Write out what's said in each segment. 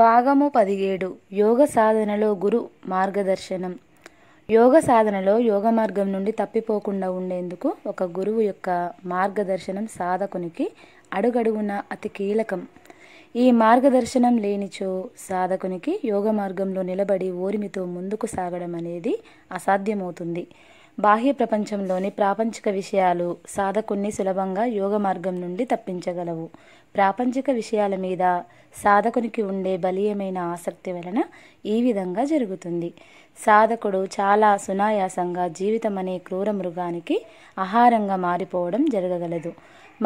భాగము పదిహేడు యోగ సాధనలో గురు మార్గదర్శనం యోగ సాధనలో యోగ మార్గం నుండి తప్పిపోకుండా ఉండేందుకు ఒక గురువు యొక్క మార్గదర్శనం సాధకునికి అడుగడుగున అతి కీలకం ఈ మార్గదర్శనం లేనిచో సాధకునికి యోగ మార్గంలో నిలబడి ఓరిమితో ముందుకు సాగడం అనేది అసాధ్యమవుతుంది బాహ్య ప్రపంచంలోని ప్రాపంచిక విషయాలు సాధకుణ్ణి సులభంగా యోగ మార్గం నుండి తప్పించగలవు ప్రాపంచిక విషయాల మీద సాధకునికి ఉండే బలీయమైన ఆసక్తి వలన ఈ విధంగా జరుగుతుంది సాధకుడు చాలా సునాయాసంగా జీవితం అనే క్రూర మృగానికి ఆహారంగా మారిపోవడం జరగగలదు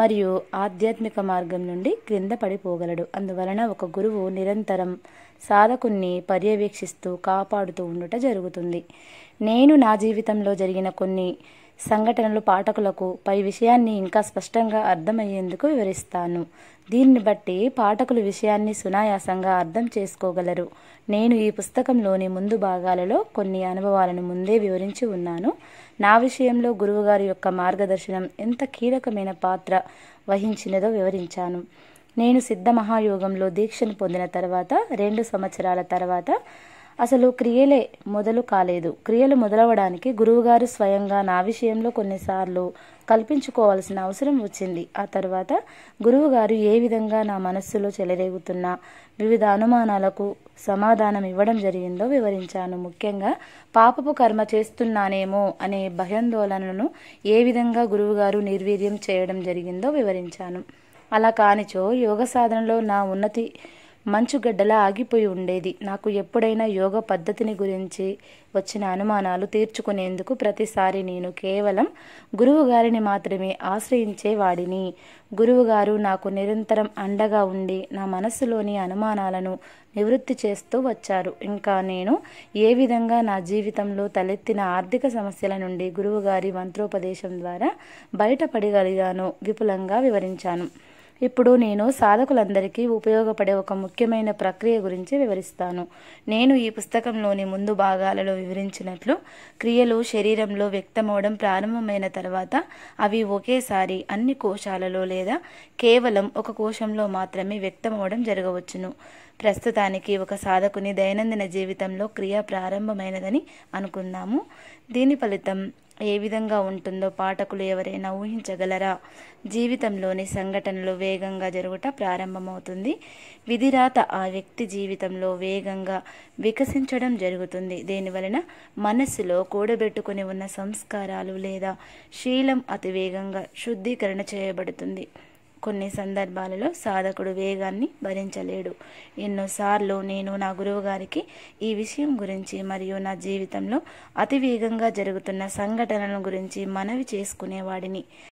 మరియు ఆధ్యాత్మిక మార్గం నుండి క్రింద పడిపోగలడు అందువలన ఒక గురువు నిరంతరం సాధకుణ్ణి పర్యవేక్షిస్తూ కాపాడుతూ ఉండుట జరుగుతుంది నేను నా జీవితంలో జరిగిన కొన్ని సంఘటనలు పాఠకులకు పై విషయాన్ని ఇంకా స్పష్టంగా అర్థమయ్యేందుకు వివరిస్తాను దీన్ని బట్టి పాఠకులు విషయాన్ని సునాయాసంగా అర్థం చేసుకోగలరు నేను ఈ పుస్తకంలోని ముందు భాగాలలో కొన్ని అనుభవాలను ముందే వివరించి ఉన్నాను నా విషయంలో గురువుగారి యొక్క మార్గదర్శనం ఎంత కీలకమైన పాత్ర వహించినదో వివరించాను నేను సిద్ధ మహాయోగంలో దీక్షను పొందిన తర్వాత రెండు సంవత్సరాల తర్వాత అసలు క్రియలే మొదలు కాలేదు క్రియలు మొదలవడానికి గురువుగారు స్వయంగా నా విషయంలో కొన్నిసార్లు కల్పించుకోవాల్సిన అవసరం వచ్చింది ఆ తర్వాత గురువుగారు ఏ విధంగా నా మనస్సులో చెలరేగుతున్న వివిధ అనుమానాలకు సమాధానం ఇవ్వడం జరిగిందో వివరించాను ముఖ్యంగా పాపపు కర్మ చేస్తున్నానేమో అనే భయాందోళనను ఏ విధంగా గురువుగారు నిర్వీర్యం చేయడం జరిగిందో వివరించాను అలా కానిచో యోగ సాధనలో నా ఉన్నతి మంచుగడ్డలా ఆగిపోయి ఉండేది నాకు ఎప్పుడైనా యోగ పద్ధతిని గురించి వచ్చిన అనుమానాలు తీర్చుకునేందుకు ప్రతిసారి నేను కేవలం గురువుగారిని మాత్రమే ఆశ్రయించేవాడిని గురువుగారు నాకు నిరంతరం అండగా ఉండి నా మనసులోని అనుమానాలను నివృత్తి చేస్తూ వచ్చారు ఇంకా నేను ఏ విధంగా నా జీవితంలో తలెత్తిన ఆర్థిక సమస్యల నుండి గురువుగారి మంత్రోపదేశం ద్వారా బయటపడగలిగాను విపులంగా వివరించాను ఇప్పుడు నేను సాధకులందరికీ ఉపయోగపడే ఒక ముఖ్యమైన ప్రక్రియ గురించి వివరిస్తాను నేను ఈ పుస్తకంలోని ముందు భాగాలలో వివరించినట్లు క్రియలు శరీరంలో వ్యక్తమవడం ప్రారంభమైన తర్వాత అవి ఒకేసారి అన్ని కోశాలలో లేదా కేవలం ఒక కోశంలో మాత్రమే వ్యక్తమవడం జరగవచ్చును ప్రస్తుతానికి ఒక సాధకుని దైనందిన జీవితంలో క్రియ ప్రారంభమైనదని అనుకుందాము దీని ఫలితం ఏ విధంగా ఉంటుందో పాఠకులు ఎవరైనా ఊహించగలరా జీవితంలోని సంఘటనలు వేగంగా జరుగుట ప్రారంభమవుతుంది విధిరాత ఆ వ్యక్తి జీవితంలో వేగంగా వికసించడం జరుగుతుంది దీనివలన మనస్సులో కూడబెట్టుకుని ఉన్న సంస్కారాలు లేదా శీలం అతి వేగంగా శుద్ధీకరణ చేయబడుతుంది కొన్ని సందర్భాలలో సాధకుడు వేగాన్ని భరించలేడు ఎన్నోసార్లు నేను నా గురువుగారికి ఈ విషయం గురించి మరియు నా జీవితంలో అతి వేగంగా జరుగుతున్న సంఘటనల గురించి మనవి చేసుకునేవాడిని